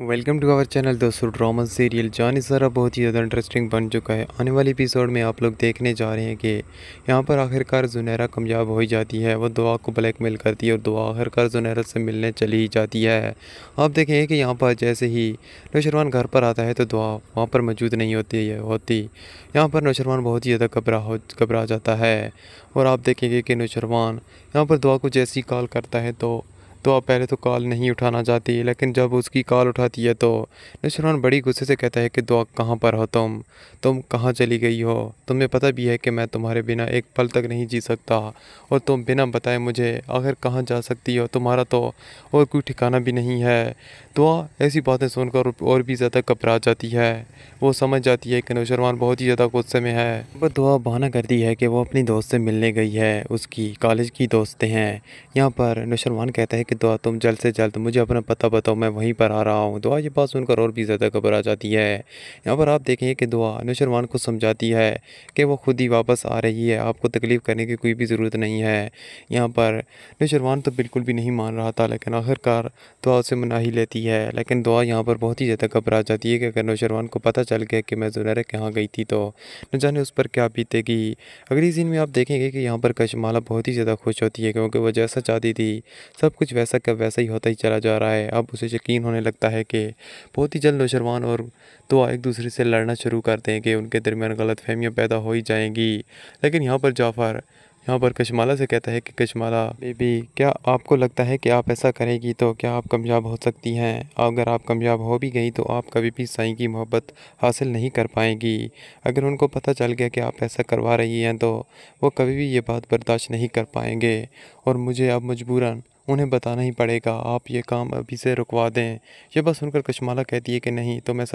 welcome to our channel दोस्तों drama serial जानी सारा बहुत ही ज़्यादा इंटरेस्टिंग बन चुका है आने वाले एपिसोड में आप लोग देखने जा रहे हैं कि यहाँ पर आखिरकार जुनैरा कामयाब हो ही जाती है वो दुआ को ब्लैकमेल करती है और दुआ आखिरकार जुनैरा से मिलने चली ही जाती है आप देखें कि यहाँ पर जैसे ही नौशरवान घर पर आता है तो दुआ वहाँ पर मौजूद नहीं होती है होती यहाँ पर नौशरवान बहुत ही ज़्यादा घबरा हो घबरा जाता है और आप देखेंगे कि नौशरवान यहाँ पर दुआ को जैसी कॉल करता है तो तो आप पहले तो कॉल नहीं उठाना चाहती लेकिन जब उसकी कॉल उठाती है तो नशरान बड़ी गुस्से से कहता है कि दुआ कहाँ पर हो तुम तुम कहाँ चली गई हो तुम्हें पता भी है कि मैं तुम्हारे बिना एक पल तक नहीं जी सकता और तुम बिना बताए मुझे आखिर कहाँ जा सकती हो तुम्हारा तो और कोई ठिकाना भी नहीं है दुआ ऐसी बातें सुनकर और भी ज़्यादा घबरा जाती है वो समझ जाती है कि नौशरवान बहुत ही ज़्यादा गुस्से में है वह दुआ बहाना करती है कि वो अपनी दोस्त से मिलने गई है उसकी कॉलेज की दोस्तें हैं यहाँ पर नौशरवान कहता है कि कि दुआ तो तुम जल्द से जल्द मुझे अपना पता बताओ मैं वहीं पर आ रहा हूँ दुआ ये बात सुनकर और भी ज़्यादा घबरा जाती है यहाँ पर आप देखें कि दुआ नौशरवान को समझाती है कि वो खुद ही वापस आ रही है आपको तकलीफ़ करने की कोई भी ज़रूरत नहीं है यहाँ पर नौशरवान तो बिल्कुल भी नहीं मान रहा था लेकिन आखिरकार दुआ उसे मनाही लेती है लेकिन दुआ यहाँ पर बहुत ही ज़्यादा घबरा जाती है कि अगर नौशरवान को पता चल गया कि मैं जुनैर के यहाँ गई थी तो न जाने उस पर क्या बीतेगी अगली जिन में आप देखेंगे कि यहाँ पर कशमाला बहुत ही ज़्यादा खुश होती है क्योंकि वह जैसा चाहती थी सब कुछ वैसा का वैसा ही होता ही चला जा रहा है अब उसे यकीन होने लगता है कि बहुत ही जल्द नौशरवान और तो एक दूसरे से लड़ना शुरू कर देंगे उनके दरमियान गलत फहमियाँ पैदा हो ही जाएंगी लेकिन यहाँ पर जाफ़र यहाँ पर कशमाला से कहता है कि कशमाला बेबी क्या आपको लगता है कि आप ऐसा करेंगी तो क्या आप कामयाब हो सकती हैं अगर आप कामयाब हो भी गई तो आप कभी भी साई की मोहब्बत हासिल नहीं कर पाएंगी अगर उनको पता चल गया कि आप ऐसा करवा रही हैं तो वो कभी भी ये बात बर्दाश्त नहीं कर पाएंगे और मुझे अब मजबूरन उन्हें बताना ही पड़ेगा आप ये काम अभी से रुकवा दें यह बस सुनकर कश्माला कहती है कि नहीं तो मैं